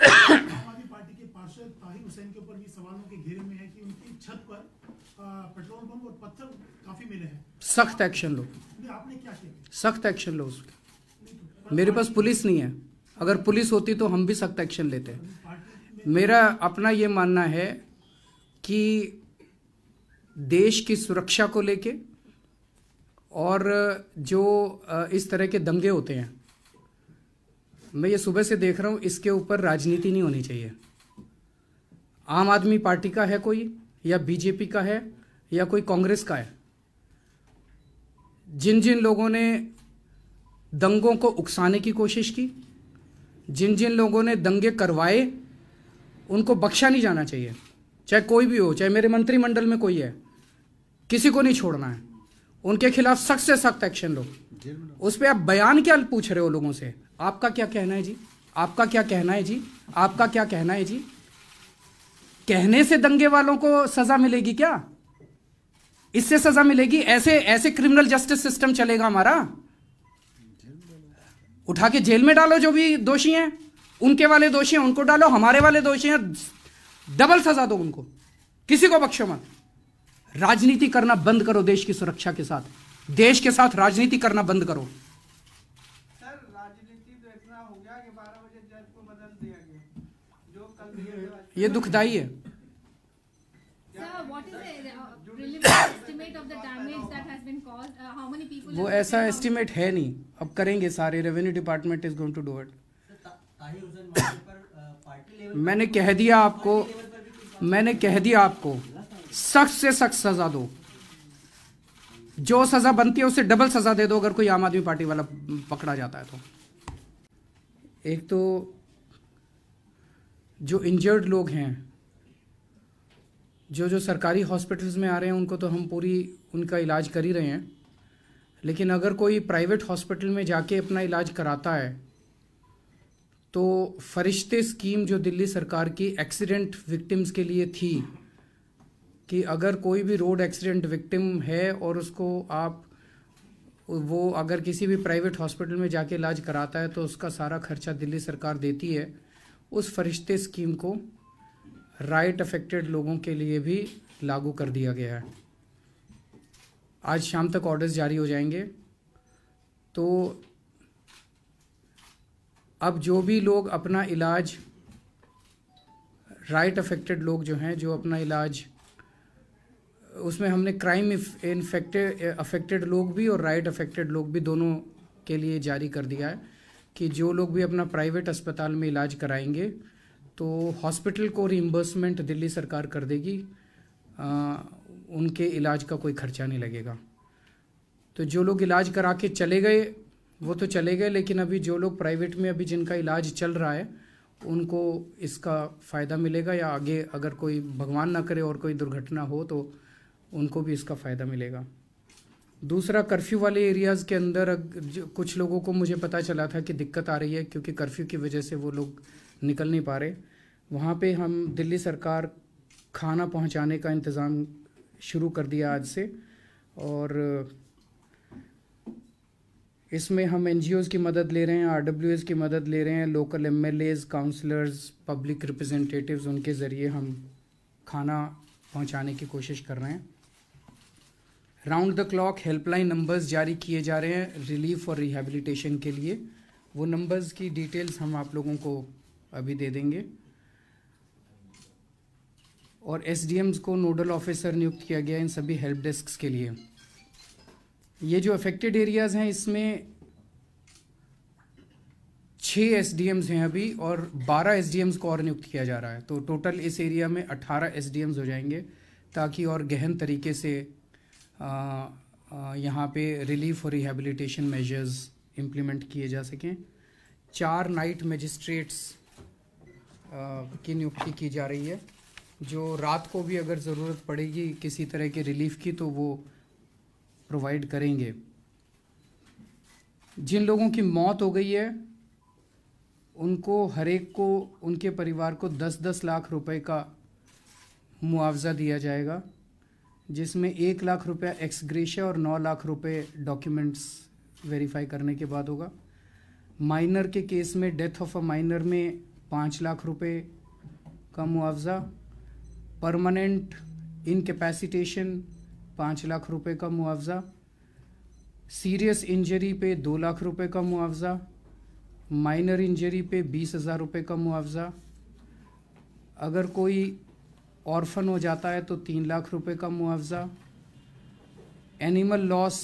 आदमी पार्टी के पार्षद ताहिर हुसैन के ऊपर भी सवालों के घेरे में है कि उनकी छत पर पेट्रोल पंप और पत्थर काफी मिले हैं सख्त एक्शन लो आपने क्या किया सख्त एक्शन लो उसके तो मेरे पास पुलिस नहीं है अगर पुलिस होती तो हम भी सख्त एक्शन लेते तो मेरा अपना ये मानना है कि देश की सुरक्षा को लेके और जो इस तरह के दंगे होते हैं मैं ये सुबह से देख रहा हूँ इसके ऊपर राजनीति नहीं होनी चाहिए आम आदमी पार्टी का है कोई या बीजेपी का है या कोई कांग्रेस का है जिन जिन लोगों ने दंगों को उकसाने की कोशिश की जिन जिन लोगों ने दंगे करवाए उनको बख्शा नहीं जाना चाहिए चाहे कोई भी हो चाहे मेरे मंत्रिमंडल में कोई है किसी को नहीं छोड़ना है उनके खिलाफ सख्त से सख्त एक्शन लो उस पर आप बयान क्या पूछ रहे हो लोगों से आपका क्या कहना है जी आपका क्या कहना है जी आपका क्या कहना है जी कहने से दंगे वालों को सजा मिलेगी क्या इससे सजा मिलेगी ऐसे ऐसे क्रिमिनल जस्टिस सिस्टम चलेगा हमारा उठा के जेल में डालो जो भी दोषी हैं उनके वाले दोषी हैं उनको डालो हमारे वाले दोषी हैं डबल सजा दो उनको किसी को बख्शो मत राजनीति करना बंद करो देश की सुरक्षा के साथ देश के साथ राजनीति करना बंद करो तो ये दुखदाई है uh, uh, वो ऐसा एस्टिमेट है नहीं अब करेंगे सारे revenue department is going to do it मैंने कह दिया आपको मैंने कह दिया आपको सख्त से सख्त सजा दो जो सजा बनती है उसे डबल सजा दे दो अगर कोई आम आदमी पार्टी वाला पकड़ा जाता है तो एक तो जो इंजर्ड लोग हैं जो जो सरकारी हॉस्पिटल्स में आ रहे हैं उनको तो हम पूरी उनका इलाज कर ही रहे हैं लेकिन अगर कोई प्राइवेट हॉस्पिटल में जाके अपना इलाज कराता है तो फरिश्ते स्कीम जो दिल्ली सरकार की एक्सीडेंट विक्टिम्स के लिए थी कि अगर कोई भी रोड एक्सीडेंट विक्टिम है और उसको आप वो अगर किसी भी प्राइवेट हॉस्पिटल में जाके इलाज कराता है तो उसका सारा खर्चा दिल्ली सरकार देती है उस फरिश्ते स्कीम को राइट अफेक्टेड लोगों के लिए भी लागू कर दिया गया है आज शाम तक ऑर्डर्स जारी हो जाएंगे तो अब जो भी लोग अपना इलाज राइट अफेक्टेड लोग जो हैं जो अपना इलाज उसमें हमने क्राइम इन्फेक्टेड अफेक्टेड लोग भी और राइट अफेक्टेड लोग भी दोनों के लिए जारी कर दिया है कि जो लोग भी अपना प्राइवेट अस्पताल में इलाज कराएंगे तो हॉस्पिटल को रिम्बर्समेंट दिल्ली सरकार कर देगी आ, उनके इलाज का कोई खर्चा नहीं लगेगा तो जो लोग इलाज करा के चले गए वो तो चले गए लेकिन अभी जो लोग प्राइवेट में अभी जिनका इलाज चल रहा है उनको इसका फ़ायदा मिलेगा या आगे अगर कोई भगवान ना करे और कोई दुर्घटना हो तो उनको भी इसका फ़ायदा मिलेगा दूसरा कर्फ्यू वाले एरियाज़ के अंदर कुछ लोगों को मुझे पता चला था कि दिक्कत आ रही है क्योंकि कर्फ्यू की वजह से वो लोग निकल नहीं पा रहे वहाँ पे हम दिल्ली सरकार खाना पहुँचाने का इंतज़ाम शुरू कर दिया आज से और इसमें हम एन की मदद ले रहे हैं आर की मदद ले रहे हैं local M L councillors public representative उनके ज़रिए हम खाना पहुँचाने की कोशिश कर रहे हैं round the clock helpline numbers जारी किए जा रहे हैं रिलीफ और रिहेबिलिटेशन के लिए वो नंबर्स की डिटेल्स हम आप लोगों को अभी दे देंगे और एस को नोडल ऑफिसर नियुक्त किया गया इन सभी हेल्प डेस्क के लिए ये जो अफेक्टेड एरियाज़ हैं इसमें छः एस डी एम्स हैं अभी और बारह एस डी एम्स को और नियुक्त किया जा रहा है तो टोटल इस एरिया में अठारह एस डी एम्स हो जाएंगे ताकि और गहन तरीके से यहाँ पे रिलीफ और रिहेबिलिटेशन मेजर्स इम्प्लीमेंट किए जा सकें चार नाइट मजिस्ट्रेट्स की नियुक्ति की जा रही है जो रात को भी अगर ज़रूरत पड़ेगी किसी तरह के रिलीफ की तो वो प्रोवाइड करेंगे जिन लोगों की मौत हो गई है उनको हर एक को उनके परिवार को दस दस लाख रुपए का मुआवज़ा दिया जाएगा जिसमें एक लाख रुपया एक्सग्रेशिया और नौ लाख रुपये डॉक्यूमेंट्स वेरीफाई करने के बाद होगा माइनर के केस में डेथ ऑफ अ माइनर में पाँच लाख रुपये का मुआवजा परमानेंट इनकेपेसिटेशन पाँच लाख रुपये का मुआवज़ा सीरियस इंजरी पे दो लाख रुपये का मुआवज़ा माइनर इंजरी पे बीस हज़ार रुपये का मुआवज़ा अगर कोई ऑर्फन हो जाता है तो तीन लाख रुपए का मुआवजा एनिमल लॉस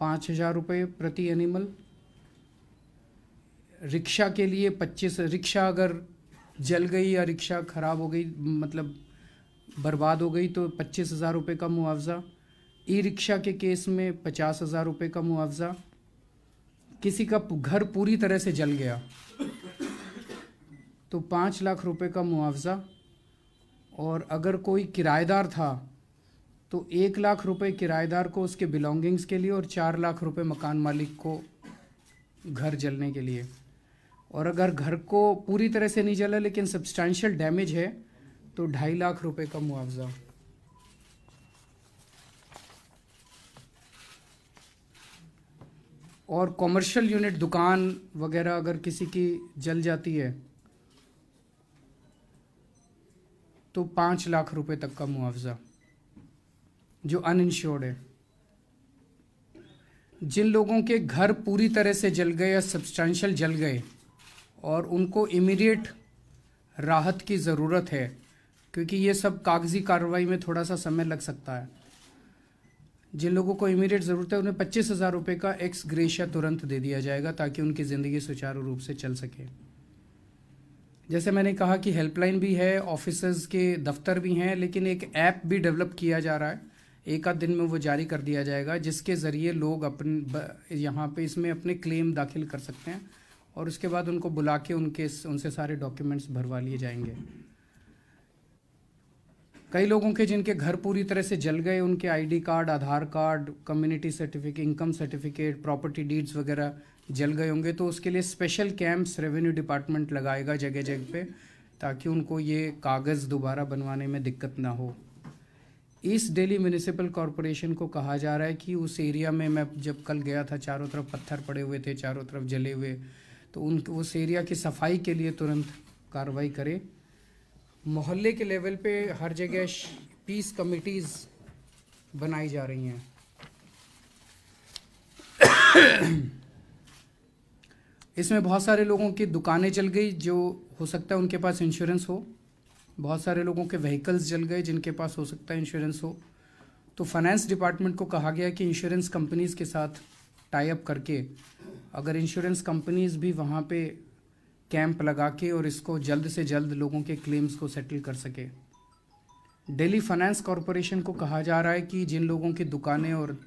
पाँच हज़ार रुपये प्रति एनिमल रिक्शा के लिए पच्चीस रिक्शा अगर जल गई या रिक्शा ख़राब हो गई मतलब बर्बाद हो गई तो पच्चीस हज़ार रुपये का मुआवज़ा ई रिक्शा के केस में पचास हज़ार रुपये का मुआवज़ा किसी का घर पूरी तरह से जल गया तो पाँच लाख रुपए का मुआवज़ा और अगर कोई किराएदार था तो एक लाख रुपए किराएदार को उसके बिलोंगिंग्स के लिए और चार लाख रुपए मकान मालिक को घर जलने के लिए और अगर घर को पूरी तरह से नहीं जला लेकिन सब्सटैंशियल डैमेज है तो ढाई लाख रुपए का मुआवजा और कॉमर्शियल यूनिट दुकान वगैरह अगर किसी की जल जाती है तो पाँच लाख रुपए तक का मुआवजा जो अनइंश्योर्ड है जिन लोगों के घर पूरी तरह से जल गए या सब्सटेंशियल जल गए और उनको इमीडिएट राहत की ज़रूरत है क्योंकि ये सब कागजी कार्रवाई में थोड़ा सा समय लग सकता है जिन लोगों को इमीडिएट ज़रूरत है उन्हें पच्चीस हज़ार रुपये का एक्स ग्रेशिया तुरंत दे दिया जाएगा ताकि उनकी ज़िंदगी सुचारू रूप से चल सके जैसे मैंने कहा कि हेल्पलाइन भी है ऑफिसर्स के दफ्तर भी हैं लेकिन एक ऐप भी डेवलप किया जा रहा है एक आध दिन में वो जारी कर दिया जाएगा जिसके ज़रिए लोग अपन यहाँ पे इसमें अपने क्लेम दाखिल कर सकते हैं और उसके बाद उनको बुला के उनके उनसे सारे डॉक्यूमेंट्स भरवा लिए जाएंगे कई लोगों के जिनके घर पूरी तरह से जल गए उनके ID card Aadhaar card community certificate income certificate property deeds वगैरह जल गए होंगे तो उसके लिए स्पेशल कैंप्स रेवेन्यू डिपार्टमेंट लगाएगा जगह जगह पे ताकि उनको ये कागज़ दोबारा बनवाने में दिक्कत ना हो इस दिल्ली म्यूनिसिपल कॉरपोरेशन को कहा जा रहा है कि उस एरिया में मैं जब कल गया था चारों तरफ पत्थर पड़े हुए थे चारों तरफ जले हुए तो उन उस एरिया की सफाई के लिए तुरंत कार्रवाई करें मोहल्ले के लेवल पे हर जगह पीस कमिटीज़ बनाई जा रही हैं इसमें बहुत सारे लोगों की दुकानें जल गई जो हो सकता है उनके पास इंश्योरेंस हो बहुत सारे लोगों के व्हीकल्स जल गए जिनके पास हो सकता है इंश्योरेंस हो तो फाइनेंस डिपार्टमेंट को कहा गया कि इंश्योरेंस कंपनीज़ के साथ टाई अप करके अगर इंश्योरेंस कंपनीज़ भी वहाँ पे कैंप लगा के और इसको जल्द से जल्द लोगों के क्लेम्स को सेटल कर सके दिल्ली फाइनेंस कॉरपोरेशन को कहा जा रहा है कि जिन लोगों की दुकानें और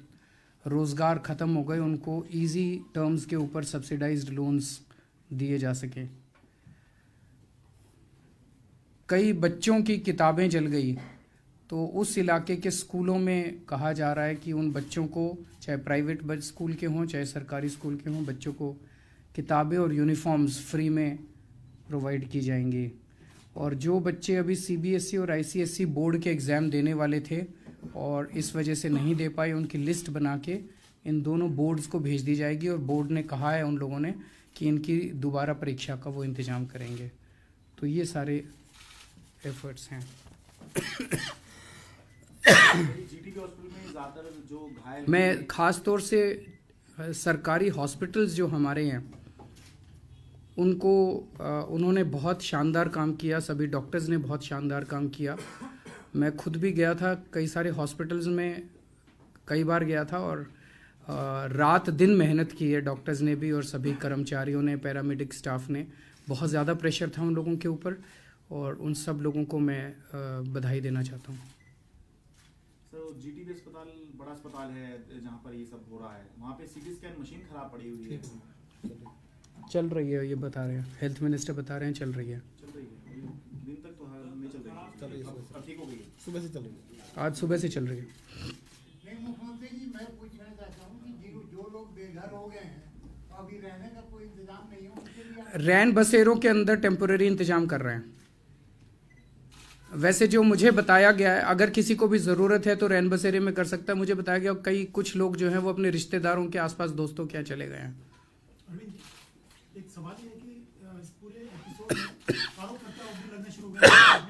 रोज़गार ख़त्म हो गए उनको इजी टर्म्स के ऊपर सब्सिडाइज्ड लोन्स दिए जा सके कई बच्चों की किताबें जल गई तो उस इलाके के स्कूलों में कहा जा रहा है कि उन बच्चों को चाहे प्राइवेट स्कूल के हों चाहे सरकारी स्कूल के हों बच्चों को किताबें और यूनिफॉर्म्स फ्री में प्रोवाइड की जाएंगी और जो बच्चे अभी सीबीएसई e और आईसीएसई बोर्ड e के एग्ज़ाम देने वाले थे और इस वजह से नहीं दे पाई उनकी लिस्ट बना के इन दोनों बोर्ड्स को भेज दी जाएगी और बोर्ड ने कहा है उन लोगों ने कि इनकी दोबारा परीक्षा का वो इंतज़ाम करेंगे तो ये सारे एफर्ट्स हैं मैं ख़ास तौर से सरकारी हॉस्पिटल्स जो हमारे हैं उनको उन्होंने बहुत शानदार काम किया सभी डॉक्टर्स ने बहुत शानदार काम किया मैं खुद भी गया था कई सारे हॉस्पिटल्स में कई बार गया था और रात दिन मेहनत की है डॉक्टर्स ने भी और सभी कर्मचारियों ने पैरामेडिक स्टाफ ने बहुत ज़्यादा प्रेशर था उन लोगों के ऊपर और उन सब लोगों को मैं बधाई देना चाहता हूँ सर जीटीबी अस्पताल बड़ा अस्पताल है जहाँ पर ये सब हो रहा है वहाँ पे सीटी स्कैन मशीन खराब पड़ी हुई है चल रही है ये बता रहे हैं हेल्थ मिनिस्टर बता रहे हैं चल रही है सुबह से चल रही है आज सुबह से चल रही है रैन तो बसेरों के अंदर टेम्पोरेरी इंतजाम कर रहे हैं वैसे जो मुझे बताया गया है अगर किसी को भी ज़रूरत है तो रैन बसेरे में कर सकता है मुझे बताया गया कई कुछ लोग जो हैं वो अपने रिश्तेदारों के आसपास दोस्तों के यहाँ चले गए हैं एक सवाल ये है कि इस पूरे एपिसोड में